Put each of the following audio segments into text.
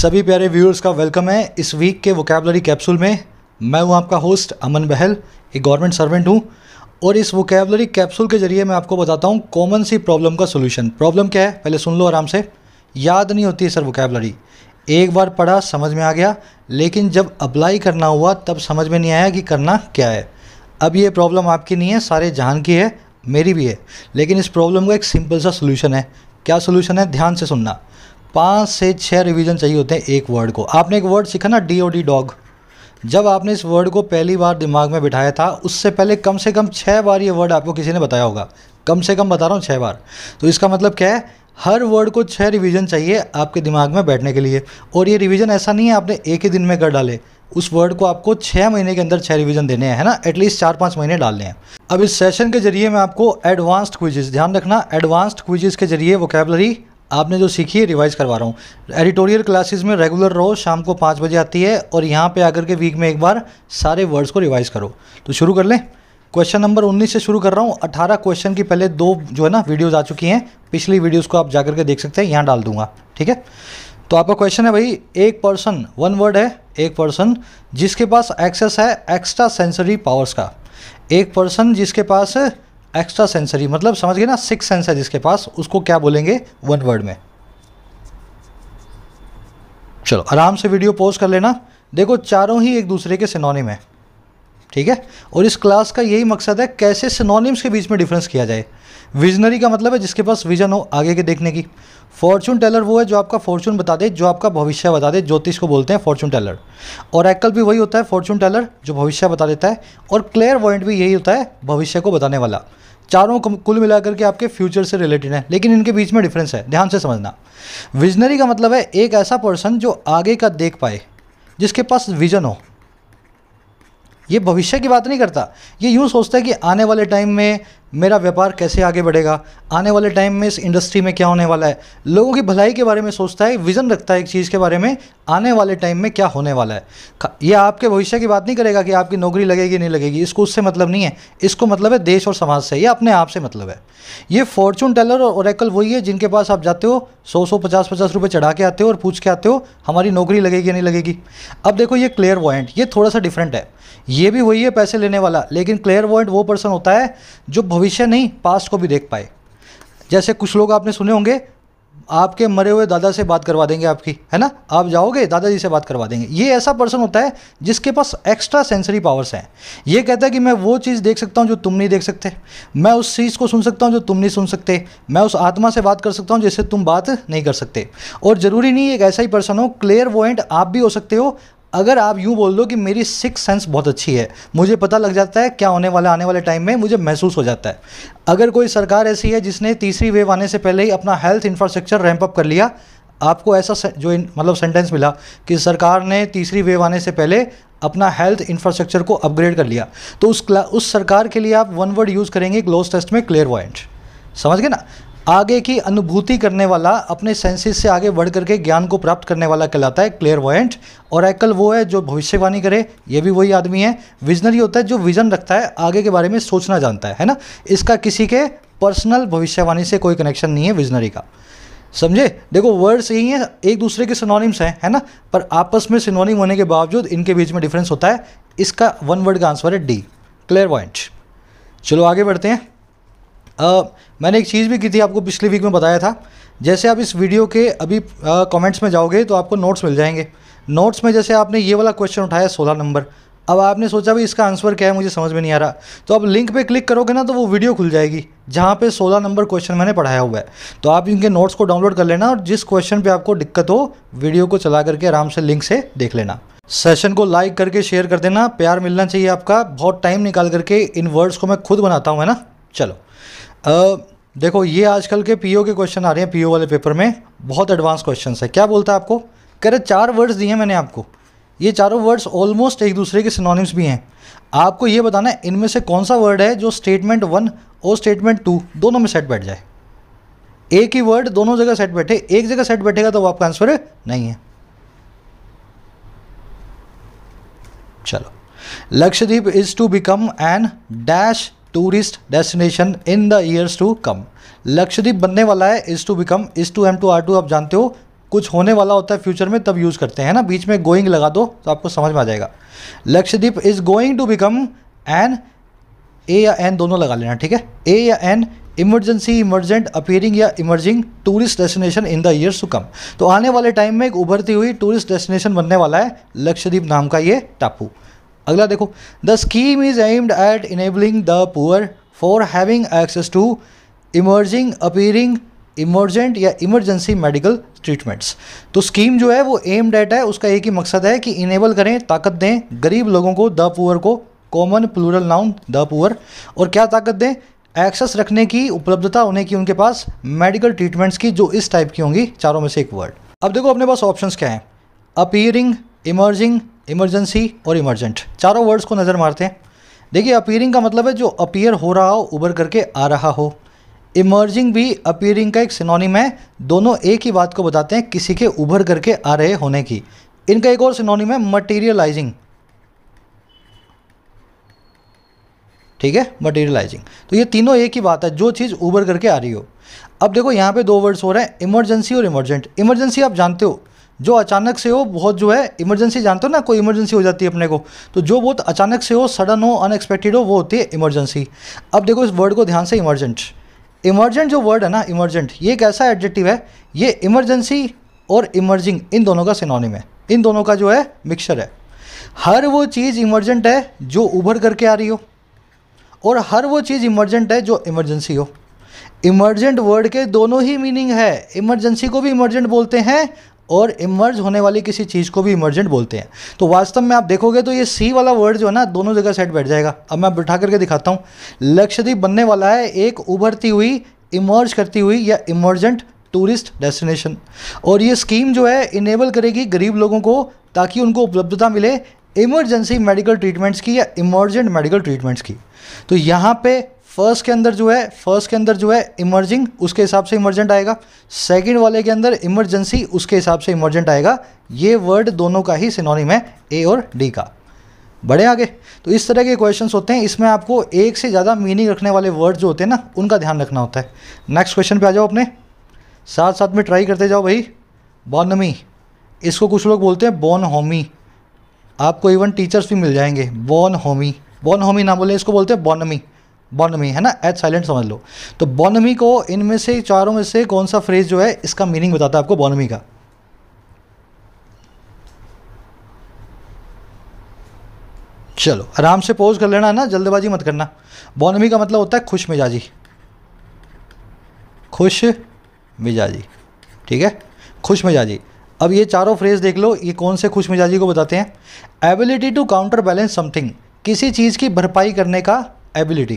सभी प्यारे व्यूअर्स का वेलकम है इस वीक के वोकेबलरी कैप्सूल में मैं हूं आपका होस्ट अमन बहल एक गवर्नमेंट सर्वेंट हूं और इस वोकेबलरी कैप्सूल के जरिए मैं आपको बताता हूं कॉमन सी प्रॉब्लम का सोल्यूशन प्रॉब्लम क्या है पहले सुन लो आराम से याद नहीं होती है सर वोकेबलरी एक बार पढ़ा समझ में आ गया लेकिन जब अप्लाई करना हुआ तब समझ में नहीं आया कि करना क्या है अब ये प्रॉब्लम आपकी नहीं है सारे जहान की है मेरी भी है लेकिन इस प्रॉब्लम का एक सिंपल सा सोल्यूशन है क्या सोल्यूशन है ध्यान से सुनना पाँच से छः रिवीजन चाहिए होते हैं एक वर्ड को आपने एक वर्ड सीखा ना डी ओ डी डॉग जब आपने इस वर्ड को पहली बार दिमाग में बिठाया था उससे पहले कम से कम छः बार ये वर्ड आपको किसी ने बताया होगा कम से कम बता रहा हूँ छः बार तो इसका मतलब क्या है हर वर्ड को छः रिवीजन चाहिए आपके दिमाग में बैठने के लिए और ये रिवीजन ऐसा नहीं है आपने एक ही दिन में कर डाले उस वर्ड को आपको छः महीने के अंदर छः रिवीजन देने हैं है ना एटलीस्ट चार पाँच महीने डालने हैं अब इस सेशन के जरिए मैं आपको एडवांस्ड क्विजेज ध्यान रखना एडवांस्ड क्विजेज के जरिए वोकेबलरी आपने जो सीखी है रिवाइज़ करवा रहा हूँ एडिटोरियल क्लासेस में रेगुलर रहो शाम को पाँच बजे आती है और यहाँ पे आकर के वीक में एक बार सारे वर्ड्स को रिवाइज़ करो तो शुरू कर लें क्वेश्चन नंबर 19 से शुरू कर रहा हूँ 18 क्वेश्चन की पहले दो जो है ना वीडियोज़ आ चुकी हैं पिछली वीडियोज़ को आप जाकर के देख सकते हैं यहाँ डाल दूंगा ठीक है तो आपका क्वेश्चन है भाई एक पर्सन वन वर्ड है एक पर्सन जिसके पास एक्सेस है एक्स्ट्रा सेंसरी पावर्स का एक पर्सन जिसके पास एक्स्ट्रा सेंसरी मतलब समझ गए ना सिक्स सेंस है जिसके पास उसको क्या बोलेंगे वन वर्ड में चलो आराम से वीडियो पोज कर लेना देखो चारों ही एक दूसरे के सिनोनिम है ठीक है और इस क्लास का यही मकसद है कैसे सिनोनिम्स के बीच में डिफरेंस किया जाए विजनरी का मतलब है जिसके पास विजन हो आगे के देखने की फॉर्चून टेलर वो है जो आपका फॉर्चून बता दे जो आपका भविष्य बता दे ज्योतिष को बोलते हैं फॉर्चून टेलर और एक्कल भी वही होता है फॉर्चून टेलर जो भविष्य बता देता है और क्लेयर वॉइंट भी यही होता है भविष्य को बताने वाला चारों कुल मिलाकर के आपके फ्यूचर से रिलेटेड है लेकिन इनके बीच में डिफरेंस है ध्यान से समझना विजनरी का मतलब है एक ऐसा पर्सन जो आगे का देख पाए जिसके पास विजन हो ये भविष्य की बात नहीं करता ये यूँ सोचता है कि आने वाले टाइम में मेरा व्यापार कैसे आगे बढ़ेगा आने वाले टाइम में इस इंडस्ट्री में क्या होने वाला है लोगों की भलाई के बारे में सोचता है विज़न रखता है एक चीज़ के बारे में आने वाले टाइम में क्या होने वाला है ये आपके भविष्य की बात नहीं करेगा कि आपकी नौकरी लगेगी नहीं लगेगी इसको उससे मतलब नहीं है इसको मतलब है देश और समाज से या अपने आप से मतलब है ये फॉर्चून टेलर और ओरेकल वही है जिनके पास आप जाते हो सौ सौ पचास पचास रुपये चढ़ा के आते हो और पूछ के आते हो हमारी नौकरी लगेगी नहीं लगेगी अब देखो ये क्लियर वॉइंट ये थोड़ा सा डिफरेंट है ये भी वही है पैसे लेने वाला लेकिन क्लियर वॉइंट वो पर्सन होता है जो भविष्य नहीं पास्ट को भी देख पाए जैसे कुछ लोग आपने सुने होंगे आपके मरे हुए दादा से बात करवा देंगे आपकी है ना आप जाओगे दादाजी से बात करवा देंगे ये ऐसा पर्सन होता है जिसके पास एक्स्ट्रा सेंसरी पावर्स हैं ये कहता है कि मैं वो चीज़ देख सकता हूँ जो तुम नहीं देख सकते मैं उस चीज़ को सुन सकता हूँ जो तुम नहीं सुन सकते मैं उस आत्मा से बात कर सकता हूँ जिससे तुम बात नहीं कर सकते और ज़रूरी नहीं एक ऐसा ही पर्सन हो क्लियर वोइंट आप भी हो सकते हो अगर आप यूँ बोल दो कि मेरी सिक्स सेंस बहुत अच्छी है मुझे पता लग जाता है क्या होने वाला आने वाले टाइम में मुझे महसूस हो जाता है अगर कोई सरकार ऐसी है जिसने तीसरी वेव आने से पहले ही अपना हेल्थ इंफ्रास्ट्रक्चर रैंप अप कर लिया आपको ऐसा जो मतलब सेंटेंस मिला कि सरकार ने तीसरी वेव आने से पहले अपना हेल्थ इंफ्रास्ट्रक्चर को अपग्रेड कर लिया तो उस उस सरकार के लिए आप वन वर्ड यूज़ करेंगे ग्लोस टेस्ट में क्लियर वॉइंट समझ गए ना आगे की अनुभूति करने वाला अपने सेंसेस से आगे बढ़ करके ज्ञान को प्राप्त करने वाला कहलाता है क्लियर वॉयट और एकल वो है जो भविष्यवाणी करे ये भी वही आदमी है विजनरी होता है जो विजन रखता है आगे के बारे में सोचना जानता है है ना इसका किसी के पर्सनल भविष्यवाणी से कोई कनेक्शन नहीं है विजनरी का समझे देखो वर्ड्स यही हैं एक दूसरे के सिनोनिम्स हैं है ना पर आपस में सिनोनिम होने के बावजूद इनके बीच में डिफरेंस होता है इसका वन वर्ड का आंसर है डी क्लियर वॉइंट चलो आगे बढ़ते हैं मैंने एक चीज़ भी की थी आपको पिछले वीक में बताया था जैसे आप इस वीडियो के अभी कमेंट्स में जाओगे तो आपको नोट्स मिल जाएंगे नोट्स में जैसे आपने ये वाला क्वेश्चन उठाया सोलह नंबर अब आपने सोचा भाई इसका आंसर क्या है मुझे समझ में नहीं आ रहा तो आप लिंक पे क्लिक करोगे ना तो वो वीडियो खुल जाएगी जहाँ पे 16 नंबर क्वेश्चन मैंने पढ़ाया हुआ है तो आप इनके नोट्स को डाउनलोड कर लेना और जिस क्वेश्चन पे आपको दिक्कत हो वीडियो को चला करके आराम से लिंक से देख लेना सेशन को लाइक करके शेयर कर देना प्यार मिलना चाहिए आपका बहुत टाइम निकाल करके इन वर्ड्स को मैं खुद बनाता हूँ है ना चलो आ, देखो ये आजकल के पीओ के क्वेश्चन आ रहे हैं पीओ वाले पेपर में बहुत एडवांस क्वेश्चन है क्या बोलता है आपको कह रहे चार वर्ड्स दिए मैंने आपको ये चारों वर्ड्स ऑलमोस्ट एक दूसरे के सिनोनिम्स भी हैं आपको ये बताना है इनमें से कौन सा वर्ड है जो स्टेटमेंट वन और स्टेटमेंट टू दोनों में सेट बैठ जाए एक ही वर्ड दोनों जगह सेट बैठे एक जगह सेट बैठेगा तो वो आपका आंसर नहीं है चलो Lakshadweep is to become an dash tourist destination in the years to come Lakshadweep बनने वाला है is to become is to am to are to आप जानते हो कुछ होने वाला होता है फ्यूचर में तब यूज़ करते हैं ना बीच में गोइंग लगा दो तो आपको समझ में आ जाएगा Lakshadweep is going to become an a या एन दोनों लगा लेना ठीक है ए या एन इमरजेंसी इमरजेंट अपियरिंग या emerging tourist destination in the years to come तो आने वाले टाइम में एक उभरती हुई टूरिस्ट डेस्टिनेशन बनने वाला है लक्षद्वीप नाम का ये टापू अगला देखो the scheme is aimed at enabling the poor for having access to emerging appearing emergent या इमरजेंसी मेडिकल ट्रीटमेंट्स तो स्कीम जो है वो एम्ड एट है उसका एक ही मकसद है कि इनेबल करें ताकत दें गरीब लोगों को द पुअर को common plural noun the poor और क्या ताकत दें एक्सेस रखने की उपलब्धता होने की उनके पास मेडिकल ट्रीटमेंट्स की जो इस टाइप की होंगी चारों में से एक वर्ड अब देखो अपने पास ऑप्शंस क्या हैं अपीयरिंग इमर्जिंग इमरजेंसी और इमरजेंट चारों वर्ड्स को नज़र मारते हैं देखिए अपीयरिंग का मतलब है जो अपीयर हो रहा हो उभर करके आ रहा हो इमर्जिंग भी अपीयरिंग का एक सिनोनिम है दोनों एक ही बात को बताते हैं किसी के उभर करके आ रहे होने की इनका एक और सिनोनिम है मटेरियलाइजिंग ठीक है मटेरियलाइजिंग तो ये तीनों एक ही बात है जो चीज़ उभर करके आ रही हो अब देखो यहाँ पे दो वर्ड्स हो रहे हैं इमरजेंसी और इमरजेंट इमरजेंसी आप जानते हो जो अचानक से हो बहुत जो है इमरजेंसी जानते हो ना कोई इमरजेंसी हो जाती है अपने को तो जो बहुत अचानक से हो सडन हो अनएक्सपेक्टेड हो वो होती है इमरजेंसी अब देखो इस वर्ड को ध्यान से इमरजेंट इमरजेंट जो वर्ड है ना इमरजेंट ये एक ऐसा एडजेक्टिव है ये इमरजेंसी और इमर्जिंग इन दोनों का सिनोनिम है इन दोनों का जो है मिक्सचर है हर वो चीज़ इमरजेंट है जो उभर करके आ रही हो और हर वो चीज़ इमरजेंट है जो इमरजेंसी हो इमरजेंट वर्ड के दोनों ही मीनिंग है इमरजेंसी को भी इमरजेंट बोलते हैं और इमर्ज होने वाली किसी चीज़ को भी इमर्जेंट बोलते हैं तो वास्तव में आप देखोगे तो ये सी वाला वर्ड जो है ना दोनों जगह सेट बैठ जाएगा अब मैं बिठा करके दिखाता हूँ लक्षद्वीप बनने वाला है एक उभरती हुई इमर्ज करती हुई या इमर्जेंट टूरिस्ट डेस्टिनेशन और ये स्कीम जो है इनेबल करेगी गरीब लोगों को ताकि उनको उपलब्धता मिले इमरजेंसी मेडिकल ट्रीटमेंट्स की या इमरजेंट मेडिकल ट्रीटमेंट्स की तो यहाँ पे फर्स्ट के अंदर जो है फर्स्ट के अंदर जो है इमर्जिंग उसके हिसाब से इमर्जेंट आएगा सेकंड वाले के अंदर इमरजेंसी उसके हिसाब से इमर्जेंट आएगा ये वर्ड दोनों का ही सिनोनिम है ए और डी का बढ़े आगे तो इस तरह के क्वेश्चन होते हैं इसमें आपको एक से ज़्यादा मीनिंग रखने वाले वर्ड जो होते हैं ना उनका ध्यान रखना होता है नेक्स्ट क्वेश्चन पर आ जाओ अपने साथ साथ में ट्राई करते जाओ भाई बॉनमी इसको कुछ लोग बोलते हैं बॉन होमी आपको इवन टीचर्स भी मिल जाएंगे बॉन होमी बॉन होमी ना बोले इसको बोलते हैं बॉनमी बॉनमी है ना एच साइलेंट समझ लो तो बॉनमी को इनमें से चारों में से कौन सा फ्रेज जो है इसका मीनिंग बताता है आपको बॉनमी का चलो आराम से पोज कर लेना है ना जल्दबाजी मत करना बॉनमी का मतलब होता है खुश मिजाजी खुश मिजाजी ठीक है खुश मिजाजी अब ये चारों फ्रेज देख लो ये कौन से खुश मिजाजी को बताते हैं ability to counterbalance something किसी चीज़ की भरपाई करने का एबिलिटी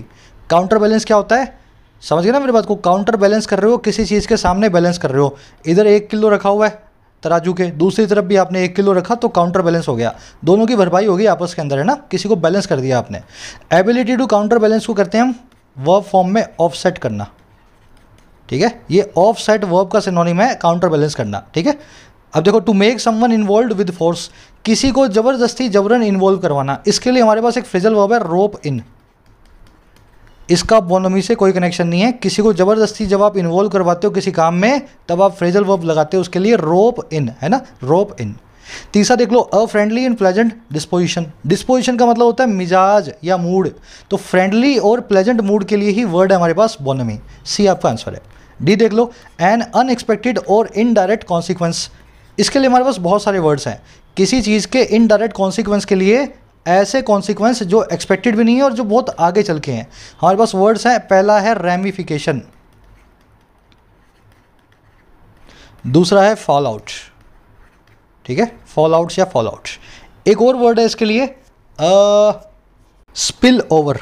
काउंटर बैलेंस क्या होता है समझ गए ना मेरी बात को काउंटर बैलेंस कर रहे हो किसी चीज़ के सामने बैलेंस कर रहे हो इधर एक किलो रखा हुआ है तराजू के दूसरी तरफ भी आपने एक किलो रखा तो काउंटर बैलेंस हो गया दोनों की भरपाई होगी आपस के अंदर है ना किसी को बैलेंस कर दिया आपने एबिलिटी टू काउंटर बैलेंस को करते हैं हम वर्ब फॉर्म में ऑफसेट करना ठीक है ये ऑफ सेट वर्ब का सिनोनिम है काउंटर बैलेंस करना ठीक है अब देखो to make someone involve with force किसी को जबरदस्ती जबरन इन्वॉल्व करवाना इसके लिए हमारे पास एक फ्रिजल वर्ब है रोप इन इसका बोनोमी से कोई कनेक्शन नहीं है किसी को ज़बरदस्ती जब आप इन्वॉल्व करवाते हो किसी काम में तब आप फ्रेजल वर्ब लगाते हो उसके लिए रोप इन है ना रोप इन तीसरा देख लो a friendly and pleasant disposition disposition का मतलब होता है मिजाज या मूड तो फ्रेंडली और प्लेजेंट मूड के लिए ही वर्ड है हमारे पास बोनोमी सी आपका आंसर है डी देख लो एन अनएक्सपेक्टेड और इनडायरेक्ट कॉन्सिक्वेंस इसके लिए हमारे पास बहुत सारे वर्ड्स हैं किसी चीज़ के इनडायरेक्ट कॉन्सिक्वेंस के लिए ऐसे कॉन्सिक्वेंस जो एक्सपेक्टेड भी नहीं है और जो बहुत आगे चल के हैं हमारे पास वर्ड्स हैं पहला है रेमिफिकेशन दूसरा है फॉल आउट ठीक है फॉल आउट्स या फॉल आउट एक और वर्ड है इसके लिए स्पिल ओवर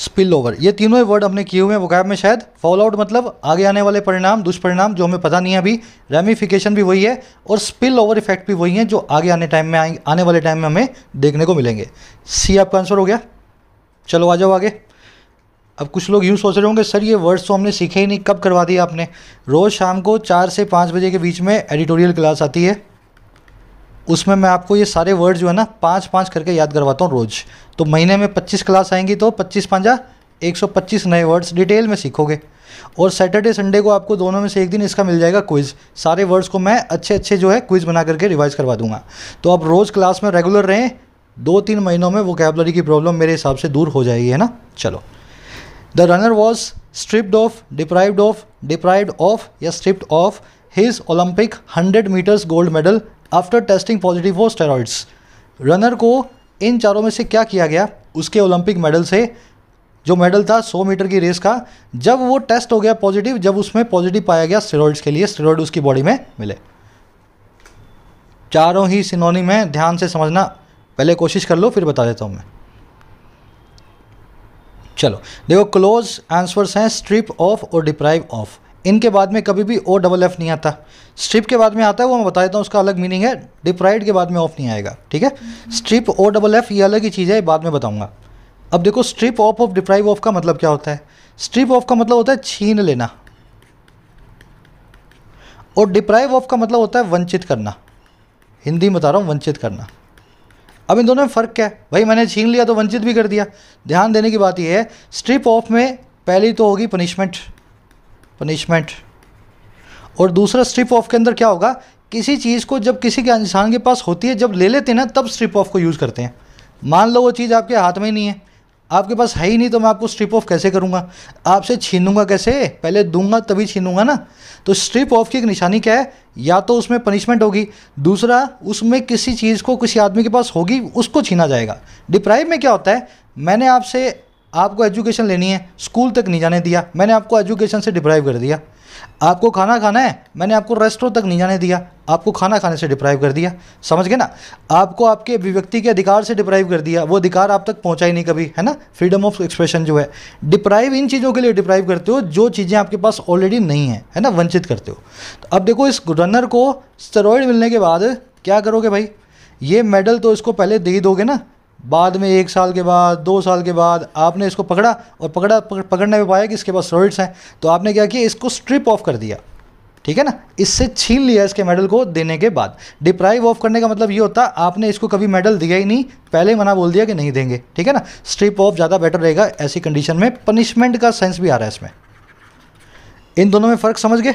स्पिल ओवर ये तीनों वर्ड हमने किए हुए हैं वोकैब में शायद फॉल आउट मतलब आगे आने वाले परिणाम दुष्परिणाम जो हमें पता नहीं है अभी रेमिफिकेशन भी वही है और स्पिल ओवर इफेक्ट भी वही हैं जो आगे आने टाइम में आने वाले टाइम में हमें देखने को मिलेंगे सी आपका आंसर हो गया चलो आ जाओ आगे अब कुछ लोग यूँ सोच रहे होंगे सर ये वर्ड्स तो हमने सीखे ही नहीं कब करवा दिया आपने रोज़ शाम को चार से पाँच बजे के बीच में एडिटोरियल क्लास आती है उसमें मैं आपको ये सारे वर्ड जो है ना पाँच पाँच करके याद करवाता हूँ रोज़ तो महीने में पच्चीस क्लास आएंगी तो पच्चीस पाँचा एक सौ पच्चीस नए वर्ड्स डिटेल में सीखोगे और सैटरडे संडे को आपको दोनों में से एक दिन इसका मिल जाएगा क्विज़ सारे वर्ड्स को मैं अच्छे अच्छे जो है क्विज़ बना करके रिवाइज करवा दूंगा तो आप रोज़ क्लास में रेगुलर रहें दो तीन महीनों में वो कैबलरी की प्रॉब्लम मेरे हिसाब से दूर हो जाएगी है ना चलो the runner was stripped of deprived of deprived of या stripped of his Olympic hundred metres gold medal after testing positive for steroids runner को इन चारों में से क्या किया गया उसके ओलंपिक मेडल से जो मेडल था 100 मीटर की रेस का जब वो टेस्ट हो गया पॉजिटिव जब उसमें पॉजिटिव पाया गया स्टेरॉइड्स के लिए स्टेरॉइड उसकी बॉडी में मिले चारों ही सिनोनी में ध्यान से समझना पहले कोशिश कर लो फिर बता देता हूँ मैं चलो देखो क्लोज आंसर्स हैं स्ट्रिप ऑफ और डिप्राइव ऑफ इनके बाद में कभी भी ओ डबल एफ नहीं आता स्ट्रिप के बाद में आता है वो मैं बता देता हूँ उसका अलग मीनिंग है डिप्राइड के बाद में ऑफ नहीं आएगा ठीक है स्ट्रिप ओ डबल एफ ये अलग ही चीज़ है बाद में बताऊँगा अब देखो strip of of deprive of का मतलब क्या होता है स्ट्रिप ऑफ का मतलब होता है छीन लेना और डिप्राइव ऑफ का मतलब होता है वंचित करना हिंदी में बता रहा हूँ वंचित करना अब इन दोनों में फ़र्क क्या है भाई मैंने छीन लिया तो वंचित भी कर दिया ध्यान देने की बात यह है स्ट्रिप ऑफ में पहली तो होगी पनिशमेंट पनिशमेंट और दूसरा स्ट्रिप ऑफ के अंदर क्या होगा किसी चीज़ को जब किसी के इंसान के पास होती है जब ले लेते हैं ना तब स्ट्रिप ऑफ को यूज़ करते हैं मान लो वो चीज़ आपके हाथ में ही नहीं है आपके पास है ही नहीं तो मैं आपको स्ट्रिप ऑफ कैसे करूँगा आपसे छीनूंगा कैसे पहले दूंगा तभी छीनूंगा ना तो स्ट्रिप ऑफ की एक निशानी क्या है या तो उसमें पनिशमेंट होगी दूसरा उसमें किसी चीज़ को किसी आदमी के पास होगी उसको छीना जाएगा डिप्राइव में क्या होता है मैंने आपसे आपको एजुकेशन लेनी है स्कूल तक नहीं जाने दिया मैंने आपको एजुकेशन से डिप्राइव कर दिया आपको खाना खाना है मैंने आपको रेस्टोरों तक नहीं जाने दिया आपको खाना खाने से डिप्राइव कर दिया समझ गए ना आपको आपके अभिव्यक्ति के अधिकार से डिप्राइव कर दिया वो अधिकार आप तक पहुंचा ही नहीं कभी है ना फ्रीडम ऑफ एक्सप्रेशन जो है डिप्राइव इन चीज़ों के लिए डिप्राइव करते हो जो चीज़ें आपके पास ऑलरेडी नहीं है है ना वंचित करते हो तो अब देखो इस रनर को स्टेरॉयड मिलने के बाद क्या करोगे भाई ये मेडल तो इसको पहले दे ही दोगे ना बाद में एक साल के बाद दो साल के बाद आपने इसको पकड़ा और पकड़ा पकड़, पकड़ने में पाया कि इसके पास रोइ्स हैं तो आपने क्या किया इसको स्ट्रिप ऑफ कर दिया ठीक है ना इससे छीन लिया इसके मेडल को देने के बाद डिप्राइव ऑफ करने का मतलब ये होता है आपने इसको कभी मेडल दिया ही नहीं पहले मना बोल दिया कि नहीं देंगे ठीक है ना स्ट्रिप ऑफ ज़्यादा बेटर रहेगा ऐसी कंडीशन में पनिशमेंट का सेंस भी आ रहा है इसमें इन दोनों में फ़र्क समझ गए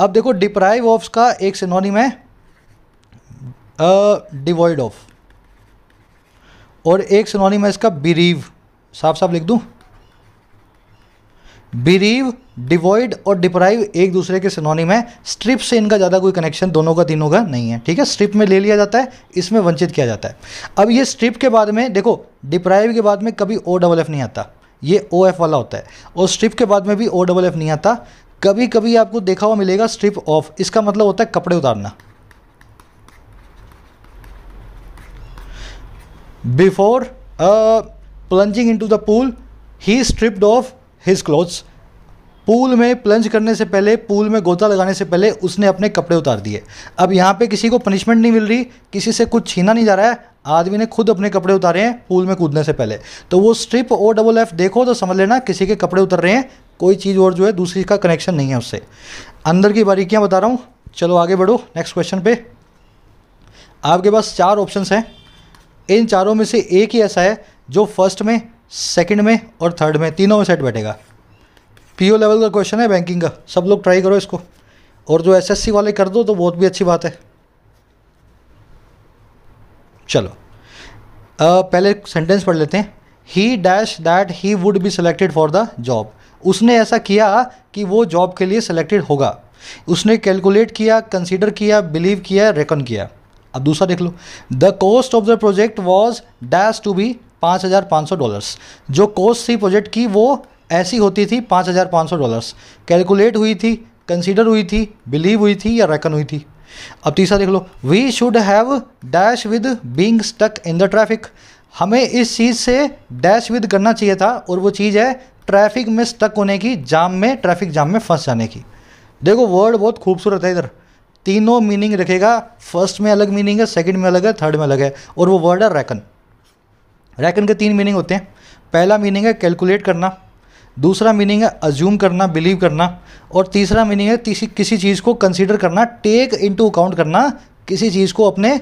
अब देखो डिप्राइव ऑफ का एक सिनोनिम है डिवॉइड ऑफ और एक सुनौनी मैं इसका बिरीव साफ साफ लिख दूं बिरीव डिवॉइड और डिप्राइव एक दूसरे के सुनौनी में स्ट्रिप से इनका ज़्यादा कोई कनेक्शन दोनों का तीनों का नहीं है ठीक है स्ट्रिप में ले लिया जाता है इसमें वंचित किया जाता है अब ये स्ट्रिप के बाद में देखो डिप्राइव के बाद में कभी ओ डबल एफ नहीं आता ये ओ एफ वाला होता है और स्ट्रिप के बाद में भी ओ डबल एफ नहीं आता कभी कभी आपको देखा हुआ मिलेगा स्ट्रिप ऑफ इसका मतलब होता है कपड़े उतारना Before uh, plunging into the pool, he stripped off his clothes. Pool में प्लंज करने से पहले पूल में गोता लगाने से पहले उसने अपने कपड़े उतार दिए अब यहाँ पे किसी को पनिशमेंट नहीं मिल रही किसी से कुछ छीना नहीं जा रहा है आदमी ने खुद अपने कपड़े उतारे हैं पूल में कूदने से पहले तो वो स्ट्रिप ओ डबल एफ देखो तो समझ लेना किसी के कपड़े उतर रहे हैं कोई चीज़ और जो है दूसरी का कनेक्शन नहीं है उससे अंदर की बारीकियाँ बता रहा हूँ चलो आगे बढ़ो नेक्स्ट क्वेश्चन पे आपके पास चार ऑप्शन हैं इन चारों में से एक ही ऐसा है जो फर्स्ट में सेकंड में और थर्ड में तीनों में सेट बैठेगा पीओ लेवल का क्वेश्चन है बैंकिंग का सब लोग ट्राई करो इसको और जो एसएससी वाले कर दो तो बहुत भी अच्छी बात है चलो आ, पहले सेंटेंस पढ़ लेते हैं he dash that he would be selected for the job उसने ऐसा किया कि वो जॉब के लिए सिलेक्टेड होगा उसने कैलकुलेट किया कंसीडर किया बिलीव किया रेकन किया अब दूसरा देख लो the cost of the project was dash to be पाँच हज़ार पाँच सौ डॉलर्स जो कॉस्ट थी प्रोजेक्ट की वो ऐसी होती थी पाँच हज़ार पाँच सौ डॉलर्स कैलकुलेट हुई थी कंसीडर हुई थी बिलीव हुई थी या रेकन हुई थी अब तीसरा देख लो we should have dash with being stuck in the traffic हमें इस चीज़ से डैश विद करना चाहिए था और वो चीज़ है ट्रैफिक में स्टक होने की जाम में ट्रैफिक जाम में फंस जाने की देखो वर्ड बहुत खूबसूरत है इधर तीनों मीनिंग रखेगा फर्स्ट में अलग मीनिंग है सेकंड में अलग है थर्ड में अलग है और वो वर्ड है रैकन रैकन के तीन मीनिंग होते हैं पहला मीनिंग है कैलकुलेट करना दूसरा मीनिंग है अज्यूम करना बिलीव करना और तीसरा मीनिंग है किसी किसी चीज़ को कंसिडर करना टेक इंटू अकाउंट करना किसी चीज़ को अपने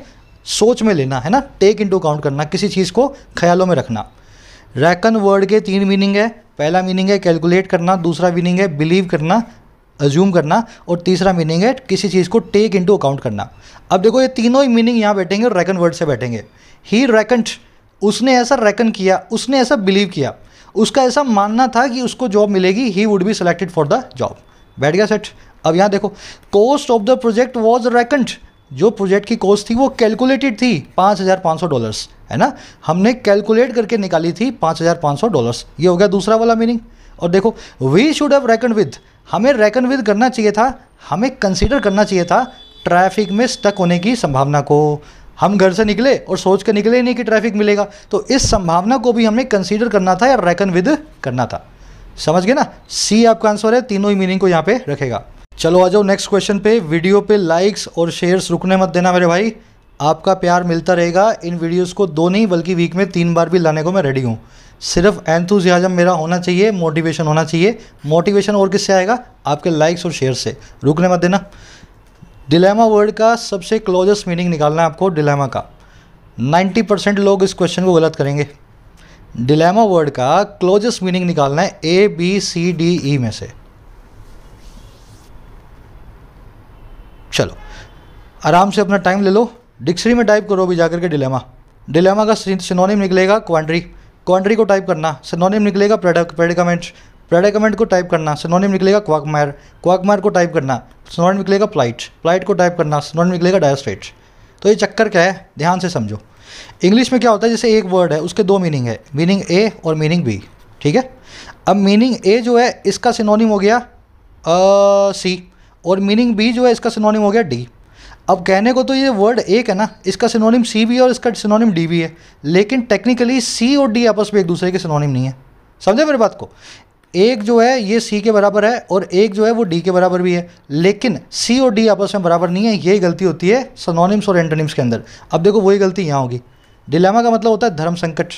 सोच में लेना है ना टेक इंटू अकाउंट करना किसी चीज़ को ख्यालों में रखना रैकन वर्ड के तीन मीनिंग है पहला मीनिंग है कैलकुलेट करना दूसरा मीनिंग है बिलीव करना अज्यूम करना और तीसरा मीनिंग है किसी चीज़ को टेक इंटू अकाउंट करना अब देखो ये तीनों ही मीनिंग यहाँ बैठेंगे और रैकन वर्ड से बैठेंगे ही रेकंट उसने ऐसा रैकन किया उसने ऐसा बिलीव किया उसका ऐसा मानना था कि उसको जॉब मिलेगी he would be selected for the job बैठ गया सेट अब यहाँ देखो cost of the project was reckoned जो प्रोजेक्ट की कॉस्ट थी वो कैलकुलेटेड थी पाँच हज़ार पाँच सौ डॉलर्स है ना हमने कैलकुलेट करके निकाली थी पाँच हज़ार पाँच सौ डॉलर्स ये हो गया दूसरा वाला मीनिंग और देखो we should have reckon with हमें रैकन विद करना चाहिए था हमें कंसिडर करना चाहिए था ट्रैफिक में स्टक होने की संभावना को हम घर से निकले और सोच कर निकले नहीं कि ट्रैफिक मिलेगा तो इस संभावना को भी हमें कंसीडर करना था या रैकन विद करना था समझ गए ना सी आपका आंसर है तीनों ही मीनिंग को यहाँ पे रखेगा चलो आ जाओ नेक्स्ट क्वेश्चन पे वीडियो पे लाइक्स और शेयर्स रुकने मत देना मेरे भाई आपका प्यार मिलता रहेगा इन वीडियोस को दो नहीं बल्कि वीक में तीन बार भी लाने को मैं रेडी हूँ सिर्फ एंथुजियाजम मेरा होना चाहिए मोटिवेशन होना चाहिए मोटिवेशन और किससे आएगा आपके लाइक्स और शेयर से रुकने मत देना डिलेमा वर्ड का सबसे क्लोजेस्ट मीनिंग निकालना है आपको डिलेमा का 90 परसेंट लोग इस क्वेश्चन को गलत करेंगे डिलेमा वर्ड का क्लोजेस्ट मीनिंग निकालना है A B C D E में से चलो आराम से अपना टाइम ले लो डिक्शनरी में टाइप करो अभी जाकर के डिलेमा डिलेमा का सिनोनिम निकलेगा क्वांड्री क्वांड्री को टाइप करना सिनोनिम निकलेगा प्रेडिकमेंट प्रेडिकमेंट को टाइप करना सिनोनिम निकलेगा क्वाकमायर क्वाकमायर को टाइप करना सिनोनिम निकलेगा प्लाइट प्लाइट को टाइप करना सिनोनिम निकलेगा डायस्ट्रेट तो ये चक्कर क्या है ध्यान से समझो इंग्लिश में क्या होता है जैसे एक वर्ड है उसके दो मीनिंग है मीनिंग ए और मीनिंग बी ठीक है अब मीनिंग ए जो है इसका सिनोनिम हो गया सी और मीनिंग बी जो है इसका सिनोनिम हो गया डी अब कहने को तो ये वर्ड एक है ना इसका सिनोनिम सी भी है और इसका सिनोनिम डी भी है लेकिन टेक्निकली सी और डी आपस में एक दूसरे के सिनोनिम नहीं है समझे मेरी बात को एक जो है ये सी के बराबर है और एक जो है वो डी के बराबर भी है लेकिन सी और डी आपस में बराबर नहीं है यही गलती होती है सनोनिम्स और एंटोनिम्स के अंदर अब देखो वही गलती यहाँ होगी डिलेमा का मतलब होता है धर्म संकट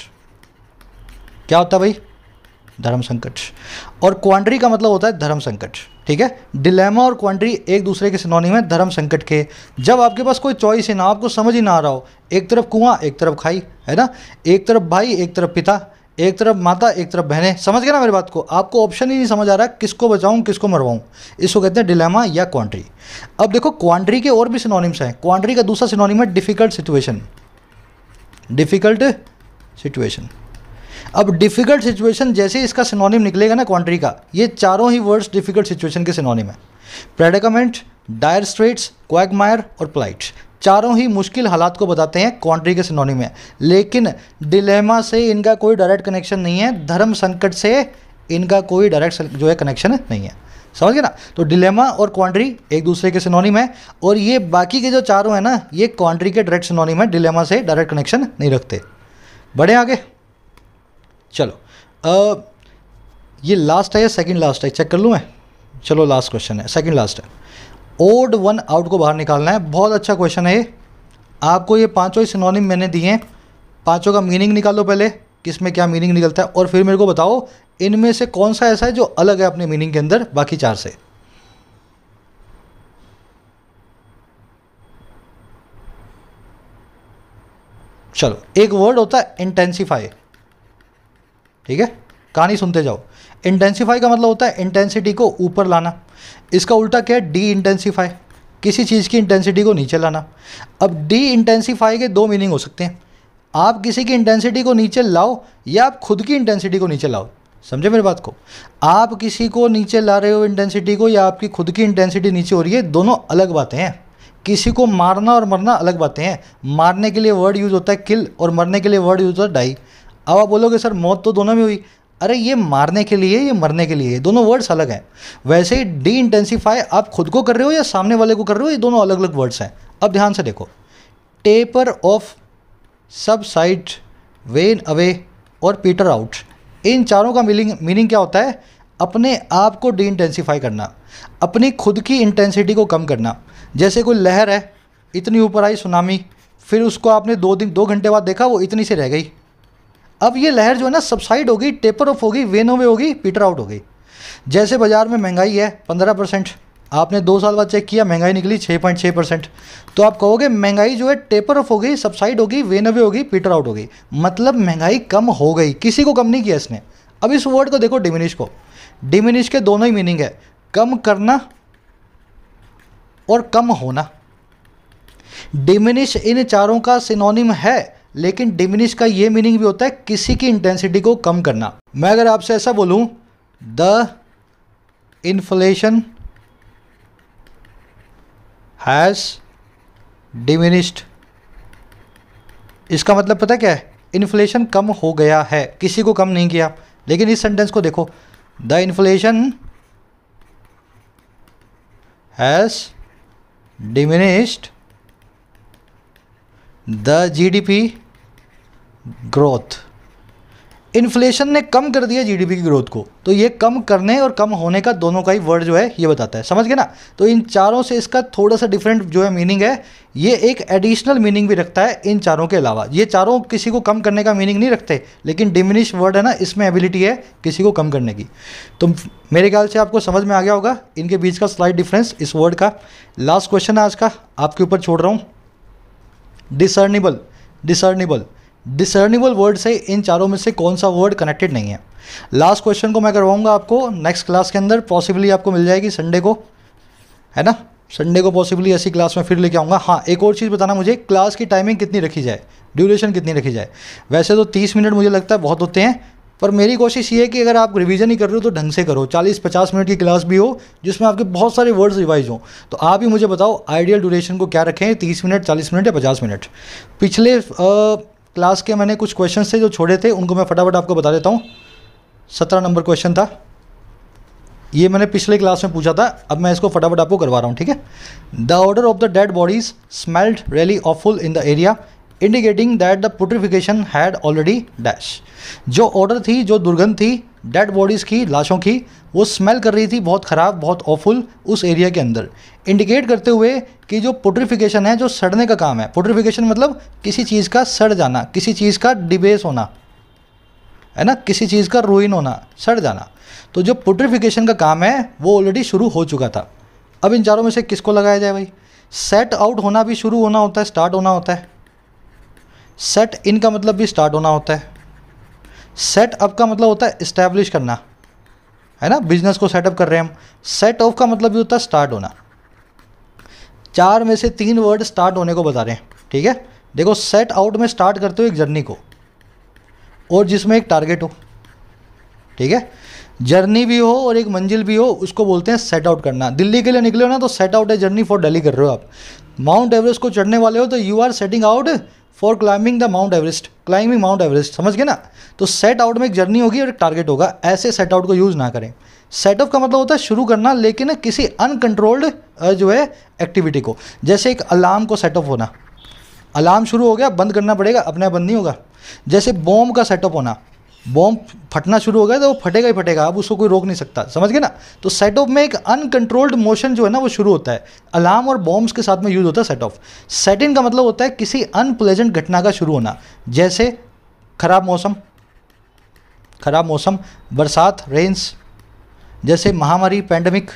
क्या होता है भाई धर्म संकट और क्वांड्री का मतलब होता है धर्म संकट ठीक है डिलेमा और क्वांड्री एक दूसरे के सिनोनिम है धर्म संकट के जब आपके पास कोई चॉइस ही ना आपको समझ ही ना आ रहा हो एक तरफ कुआं एक तरफ खाई है ना एक तरफ भाई एक तरफ पिता एक तरफ माता एक तरफ बहनें समझ गए ना मेरी बात को आपको ऑप्शन ही नहीं समझ आ रहा किसको बचाऊं किसको मरवाऊं इसको कहते हैं डिलेमा या क्वांट्री अब देखो क्वांट्री के और भी सिनोनिम्स हैं क्वांट्री का दूसरा सिनोनिम है डिफ़िकल्ट सिचुएशन डिफ़िकल्ट सिचुएशन अब डिफ़िकल्ट सिचुएशन जैसे इसका सिनोनिम निकलेगा ना क्वांट्री का ये चारों ही वर्ड्स डिफ़िकल्ट सिचुएशन के सिनोनिम है प्रेडिकमेंट डायर स्ट्रेट्स क्वैगमायर और प्लाइट चारों ही मुश्किल हालात को बताते हैं क्वांट्री के सिनोनिम में लेकिन डिलेमा से इनका कोई डायरेक्ट कनेक्शन नहीं है धर्म संकट से इनका कोई डायरेक्ट जो है कनेक्शन नहीं है समझ गए ना तो डिलेमा और क्वांट्री एक दूसरे के सिनोनिम है और ये बाकी के जो चारों हैं ना ये क्वांट्री के डायरेक्ट सिनोनिम है डिलेमा से डायरेक्ट कनेक्शन नहीं रखते बढ़े आगे चलो आ, ये लास्ट है या सेकंड लास्ट है चेक कर लूँ मैं चलो लास्ट क्वेश्चन है सेकंड लास्ट है ओड वन आउट को बाहर निकालना है बहुत अच्छा क्वेश्चन है ये आपको ये पाँचों सिनोनिम मैंने दिए हैं पाँचों का मीनिंग निकालो पहले किस में क्या मीनिंग निकलता है और फिर मेरे को बताओ इनमें से कौन सा ऐसा है जो अलग है अपने मीनिंग के अंदर बाकी चार से चलो एक वर्ड होता है इंटेंसीफाई ठीक है कहानी सुनते जाओ इंटेंसीफाई का मतलब होता है इंटेंसिटी को ऊपर लाना इसका उल्टा क्या है डी इंटेंसीफाई किसी चीज़ की इंटेंसिटी को नीचे लाना अब डी इंटेंसीफाई के दो मीनिंग हो सकते हैं आप किसी की इंटेंसिटी को नीचे लाओ या आप खुद की इंटेंसिटी को नीचे लाओ समझे मेरी बात को आप किसी को नीचे ला रहे हो इंटेंसिटी को या आपकी खुद की इंटेंसिटी नीचे हो रही है दोनों अलग बातें हैं किसी को मारना और मरना अलग बातें हैं मारने के लिए वर्ड यूज़ होता है किल और मरने के लिए वर्ड यूज़ होता है डाई अब आप बोलोगे सर मौत तो दोनों में हुई अरे ये मारने के लिए ये मरने के लिए दोनों वर्ड्स अलग हैं वैसे ही डी इंटेंसीफाई आप खुद को कर रहे हो या सामने वाले को कर रहे हो ये दोनों अलग अलग वर्ड्स हैं अब ध्यान से देखो taper off subside wane away और पीटर आउट इन चारों का मीनिंग मीनिंग क्या होता है अपने आप को डी इंटेंसीफाई करना अपनी खुद की इंटेंसिटी को कम करना जैसे कोई लहर है इतनी ऊपर आई सुनामी फिर उसको आपने दो दिन दो घंटे बाद देखा वो इतनी से रह गई अब ये लहर जो है ना सबसाइड होगी टेपर ऑफ होगी वेन ओवे होगी पीटर आउट हो गई जैसे बाज़ार में महंगाई है पंद्रह परसेंट आपने दो साल बाद चेक किया महंगाई निकली छः पॉइंट छः परसेंट तो आप कहोगे महंगाई जो है टेपर ऑफ होगी सबसाइड होगी वेन ओवे होगी पीटर आउट होगी मतलब महंगाई कम हो गई किसी को कम नहीं किया इसने अब इस वर्ड को देखो डिमिनिश को डिमिनिश के दोनों ही मीनिंग है कम करना और कम होना डिमिनिश इन चारों का सिनोनिम है लेकिन डिमिनिश का ये मीनिंग भी होता है किसी की इंटेंसिटी को कम करना मैं अगर आपसे ऐसा बोलूं द इन्फ्लेशन हैज़ डिमिनिश्ड इसका मतलब पता क्या है इन्फ्लेशन कम हो गया है किसी को कम नहीं किया लेकिन इस सेंटेंस को देखो the inflation has G D P growth inflation ने कम कर दिया जीडीपी की ग्रोथ को तो ये कम करने और कम होने का दोनों का ही वर्ड जो है ये बताता है समझ गए ना तो इन चारों से इसका थोड़ा सा डिफरेंट जो है मीनिंग है ये एक एडिशनल मीनिंग भी रखता है इन चारों के अलावा ये चारों किसी को कम करने का मीनिंग नहीं रखते लेकिन डिमिनिश वर्ड है ना इसमें एबिलिटी है किसी को कम करने की तो मेरे ख्याल से आपको समझ में आ गया होगा इनके बीच का स्लाइड डिफरेंस इस वर्ड का लास्ट क्वेश्चन है आज का आपके ऊपर छोड़ रहा हूँ डिसर्निबल डिसर्निबल डिसर्निबल वर्ड से इन चारों में से कौन सा वर्ड कनेक्टेड नहीं है लास्ट क्वेश्चन को मैं करवाऊंगा आपको नेक्स्ट क्लास के अंदर पॉसिबली आपको मिल जाएगी संडे को है ना संडे को पॉसिबली ऐसी क्लास में फिर लेके आऊँगा हाँ एक और चीज़ बताना मुझे क्लास की टाइमिंग कितनी रखी जाए ड्यूरेशन कितनी रखी जाए वैसे तो तीस मिनट मुझे लगता है बहुत होते हैं पर मेरी कोशिश ये है कि अगर आप रिवीजन ही कर रहे हो तो ढंग से करो 40-50 मिनट की क्लास भी हो जिसमें आपके बहुत सारे वर्ड्स रिवाइज हों तो आप ही मुझे बताओ आइडियल ड्यूरेशन को क्या रखें 30 मिनट 40 मिनट या 50 मिनट पिछले आ, क्लास के मैंने कुछ क्वेश्चन थे जो छोड़े थे उनको मैं फटाफट आपको बता देता हूँ सत्रह नंबर क्वेश्चन था ये मैंने पिछले क्लास में पूछा था अब मैं इसको फटाफट आपको करवा रहा हूँ ठीक है the odour of the dead bodies smelled of awful in the area indicating that the putrefaction had already dash जो ऑर्डर थी जो दुर्गंध थी डेड बॉडीज़ की लाशों की वो स्मेल कर रही थी बहुत ख़राब बहुत ऑफुल उस एरिया के अंदर इंडिकेट करते हुए कि जो पुट्रिफिकेशन है जो सड़ने का काम है पुट्रिफिकेशन मतलब किसी चीज़ का सड़ जाना किसी चीज़ का डिबेस होना है ना किसी चीज़ का रोइन होना सड़ जाना तो जो पुट्रिफिकेशन का काम है वो ऑलरेडी शुरू हो चुका था अब इन चारों में से किसको लगाया जाए भाई सेट आउट होना भी शुरू होना होता है स्टार्ट होना होता है सेट इन का मतलब भी स्टार्ट होना होता है सेट अप का मतलब होता है इस्टेब्लिश करना है ना बिजनेस को सेटअप कर रहे हैं हम सेट ऑफ का मतलब भी होता है स्टार्ट होना चार में से तीन वर्ड स्टार्ट होने को बता रहे हैं ठीक है देखो सेट आउट में स्टार्ट करते हो एक जर्नी को और जिसमें एक टारगेट हो ठीक है जर्नी भी हो और एक मंजिल भी हो उसको बोलते हैं सेट आउट करना दिल्ली के लिए निकले हो ना तो सेट आउट है जर्नी फॉर डेली कर रहे हो आप माउंट एवरेस्ट को चढ़ने वाले हो तो you are setting out for climbing the Mount Everest climbing Mount Everest समझ गए ना तो सेट आउट में एक जर्नी होगी और एक टारगेट होगा ऐसे सेट आउट को यूज़ ना करें सेट ऑफ का मतलब होता है शुरू करना लेकिन किसी अनकंट्रोल्ड जो है एक्टिविटी को जैसे एक अलार्म को सेट ऑफ होना अलार्म शुरू हो गया बंद करना पड़ेगा अपने बंद नहीं होगा जैसे बॉम्ब का सेटअप होना बॉम्ब फटना शुरू हो गया तो वो फटेगा ही फटेगा अब उसको कोई रोक नहीं सकता समझ गए ना तो सेट ऑफ में एक अनकंट्रोल्ड मोशन जो है ना वो शुरू होता है अलार्म और बॉम्ब्स के साथ में यूज होता है सेट ऑफ सेट इन का मतलब होता है किसी अनप्लेजेंट घटना का शुरू होना जैसे खराब मौसम खराब मौसम बरसात रेंस जैसे महामारी पैंडमिक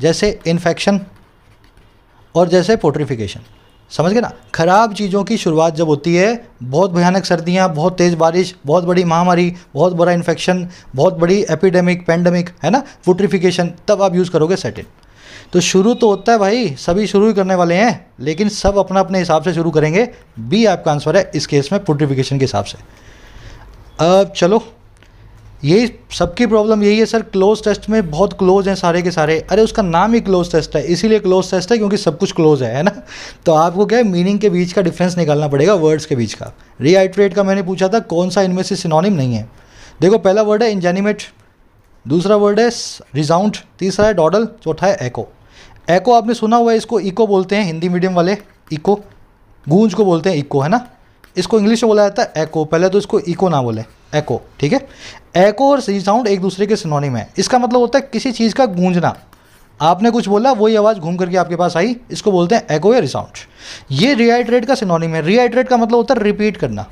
जैसे इन्फेक्शन और जैसे पोट्रीफिकेशन समझ गए ना ख़राब चीज़ों की शुरुआत जब होती है बहुत भयानक सर्दियाँ बहुत तेज़ बारिश बहुत बड़ी महामारी बहुत बड़ा इन्फेक्शन बहुत बड़ी एपिडेमिक पेंडेमिक है ना फूट्रिफिकेशन तब आप यूज़ करोगे सेटिन तो शुरू तो होता है भाई सभी शुरू ही करने वाले हैं लेकिन सब अपना अपने हिसाब से शुरू करेंगे बी आपका आंसर है इस केस में पुट्रिफिकेशन के हिसाब से अब चलो यही सबकी प्रॉब्लम यही है सर क्लोज टेस्ट में बहुत क्लोज हैं सारे के सारे अरे उसका नाम ही क्लोज टेस्ट है इसीलिए क्लोज टेस्ट है क्योंकि सब कुछ क्लोज है है ना तो आपको क्या है मीनिंग के बीच का डिफरेंस निकालना पड़ेगा वर्ड्स के बीच का रीआइट्रेट का मैंने पूछा था कौन सा इनमें से सिनोनिम नहीं है देखो पहला वर्ड है इंजेनिमेट दूसरा वर्ड है रिजाउंट तीसरा है डॉडल चौथा है एको एको आपने सुना हुआ है इसको इको बोलते हैं हिंदी मीडियम वाले इको गूंज को बोलते हैं इको है ना इसको इंग्लिश में बोला जाता है एको पहले तो इसको इको ना बोले एको ठीक है एको और सी साउंड एक दूसरे के सिनोनिम है इसका मतलब होता है किसी चीज़ का गूंजना आपने कुछ बोला वही आवाज़ घूम करके आपके पास आई इसको बोलते हैं एको या रिसाउंड ये रिहाइड्रेट का सिनोनिम है रिहाइड्रेट का मतलब होता है रिपीट करना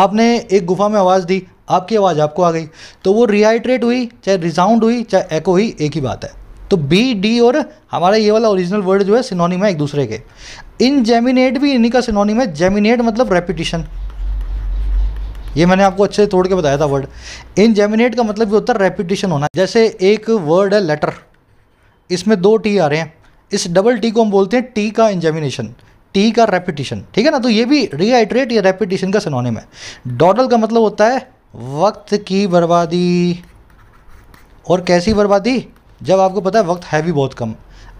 आपने एक गुफा में आवाज़ दी आपकी आवाज़ आपको आ गई तो वो रिहाइड्रेट हुई चाहे रिसाउंड हुई चाहे एको हुई एक ही बात है तो बी डी और हमारा ये वाला ओरिजिनल वर्ड जो है सिनोनिम है एक दूसरे के इन जेमिनेट भी इन्हीं का सिनोनिम है जेमिनेट मतलब रेपिटेशन ये मैंने आपको अच्छे से तोड़ के बताया था वर्ड इन जेमिनेट का मतलब ये होता है रेपिटेशन होना जैसे एक वर्ड है लेटर इसमें दो टी आ रहे हैं इस डबल टी को हम बोलते हैं टी का इंजेमिनेशन टी का रेपिटेशन ठीक है ना तो ये भी रीआइट्रेट या रेपिटेशन का सिनोनिम में डॉडल का मतलब होता है वक्त की बर्बादी और कैसी बर्बादी जब आपको पता है वक्त है भी बहुत कम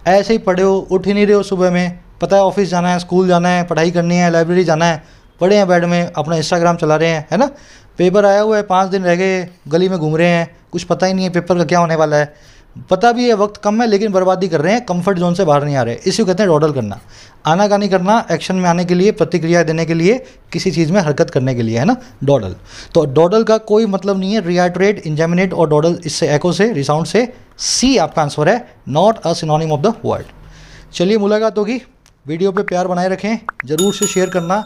ऐसे ही पढ़े हो उठ ही नहीं रहे हो सुबह में पता है ऑफिस जाना है स्कूल जाना है पढ़ाई करनी है लाइब्रेरी जाना है पड़े हैं बेड में अपना इंस्टाग्राम चला रहे हैं है ना पेपर आया हुआ है पाँच दिन रह गए गली में घूम रहे हैं कुछ पता ही नहीं है पेपर का क्या होने वाला है पता भी है वक्त कम है लेकिन बर्बादी कर रहे हैं कंफर्ट जोन से बाहर नहीं आ रहे इसी को कहते हैं डॉडल करना आनाकानी करना एक्शन में आने के लिए प्रतिक्रिया देने के लिए किसी चीज़ में हरकत करने के लिए है ना डॉडल तो डॉडल का कोई मतलब नहीं है रियाट्रेट इंजामिनेट और डॉडल इससे एको से रिसाउंड से सी आपका आंसर है not a synonym of the world चलिए मुलाकात होगी वीडियो पे प्यार बनाए रखें ज़रूर से शेयर करना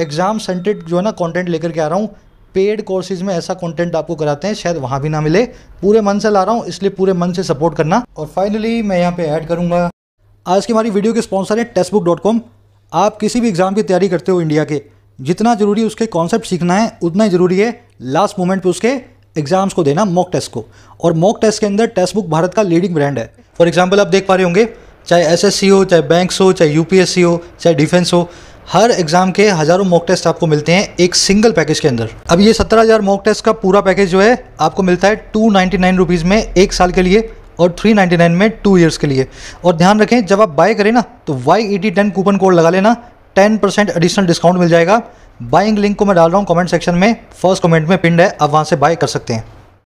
एग्ज़ाम सेंटेड जो है ना कंटेंट लेकर के आ रहा हूँ पेड कोर्सेज में ऐसा कंटेंट आपको कराते हैं शायद वहाँ भी ना मिले पूरे मन से ला रहा हूँ इसलिए पूरे मन से सपोर्ट करना और फाइनली मैं यहाँ पे ऐड करूँगा आज की हमारी वीडियो के स्पॉन्सर है टेस्ट आप किसी भी एग्ज़ाम की तैयारी करते हो इंडिया के जितना ज़रूरी उसके कॉन्सेप्ट सीखना है उतना ही ज़रूरी है लास्ट मोमेंट पर उसके एग्ज़ाम्स को देना मॉक टेस्ट को और मॉक टेस्ट के अंदर टेस्ट भारत का लीडिंग ब्रांड है फॉर एग्जाम्पल आप देख पा रहे होंगे चाहे एस हो चाहे बैंक्स हो चाहे यूपीएससी हो चाहे डिफेंस हो हर एग्ज़ाम के हज़ारों मॉक टेस्ट आपको मिलते हैं एक सिंगल पैकेज के अंदर अब ये सत्रह हज़ार मॉक टेस्ट का पूरा पैकेज जो है आपको मिलता है टू नाइन्टी नाइन रुपीज़ में एक साल के लिए और थ्री नाइन्टी नाइन में टू ईयर्स के लिए और ध्यान रखें जब आप बाय करें ना तो Y A T ten coupon code लगा लेना टेन परसेंट एडिशनल डिस्काउंट मिल जाएगा बाइंग लिंक को मैं डाल रहा हूँ कमेंट सेक्शन में फर्स्ट कमेंट में पिंड है आप वहाँ से बाय कर सकते हैं